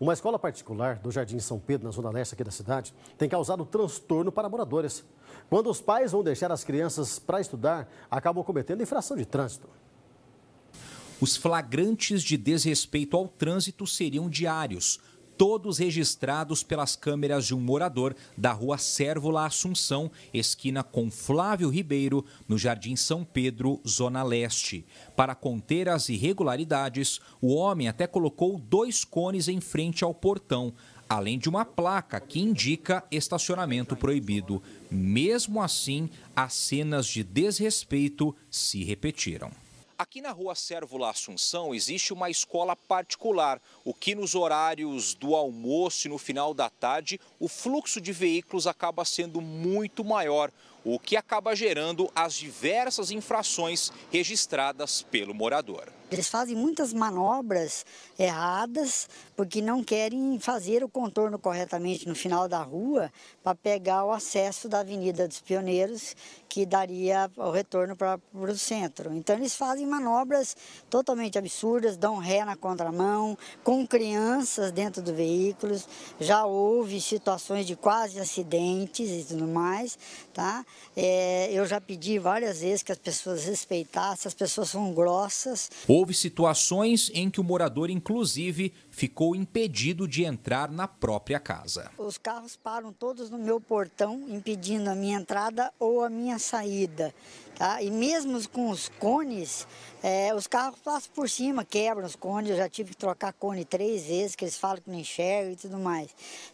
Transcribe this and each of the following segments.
Uma escola particular do Jardim São Pedro, na zona leste aqui da cidade, tem causado transtorno para moradores. Quando os pais vão deixar as crianças para estudar, acabam cometendo infração de trânsito. Os flagrantes de desrespeito ao trânsito seriam diários todos registrados pelas câmeras de um morador da rua Sérvula Assunção, esquina com Flávio Ribeiro, no Jardim São Pedro, Zona Leste. Para conter as irregularidades, o homem até colocou dois cones em frente ao portão, além de uma placa que indica estacionamento proibido. Mesmo assim, as cenas de desrespeito se repetiram. Aqui na rua Sérvula Assunção existe uma escola particular, o que nos horários do almoço e no final da tarde, o fluxo de veículos acaba sendo muito maior o que acaba gerando as diversas infrações registradas pelo morador. Eles fazem muitas manobras erradas porque não querem fazer o contorno corretamente no final da rua para pegar o acesso da Avenida dos Pioneiros, que daria o retorno para o centro. Então, eles fazem manobras totalmente absurdas, dão ré na contramão, com crianças dentro do veículo. Já houve situações de quase acidentes e tudo mais, tá? É, eu já pedi várias vezes que as pessoas respeitassem, as pessoas são grossas. Houve situações em que o morador, inclusive, ficou impedido de entrar na própria casa. Os carros param todos no meu portão, impedindo a minha entrada ou a minha saída. Tá? E mesmo com os cones, é, os carros passam por cima, quebram os cones. Eu já tive que trocar cone três vezes, que eles falam que não enxergam e tudo mais.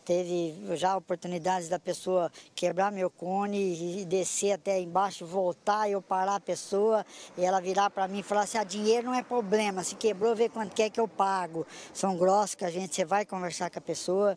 Teve já oportunidades da pessoa quebrar meu cone e descer até embaixo, voltar, e eu parar a pessoa e ela virar para mim e falar assim: ah, dinheiro não é problema, se quebrou, vê quanto quer é que eu pago. São grossos que a gente, você vai conversar com a pessoa,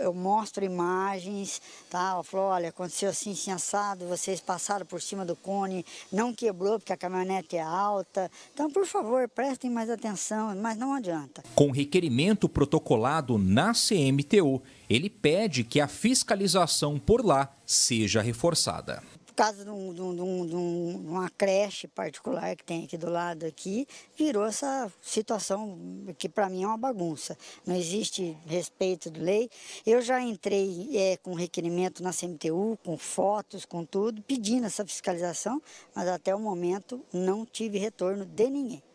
eu mostro imagens, tá? Eu falo: olha, aconteceu assim, assim assado, vocês passaram por cima do cone, não quebrou porque a caminhonete é alta. Então, por favor, prestem mais atenção, mas não adianta. Com requerimento protocolado na CMTU, ele pede que a fiscalização por lá seja reforçada por causa de, um, de, um, de, uma creche particular que tem aqui do lado aqui, virou essa situação que para mim é uma bagunça. Não existe respeito de lei. Eu já entrei é, com requerimento na CMTU, com fotos, com tudo, pedindo essa fiscalização, mas até o momento não tive retorno de ninguém.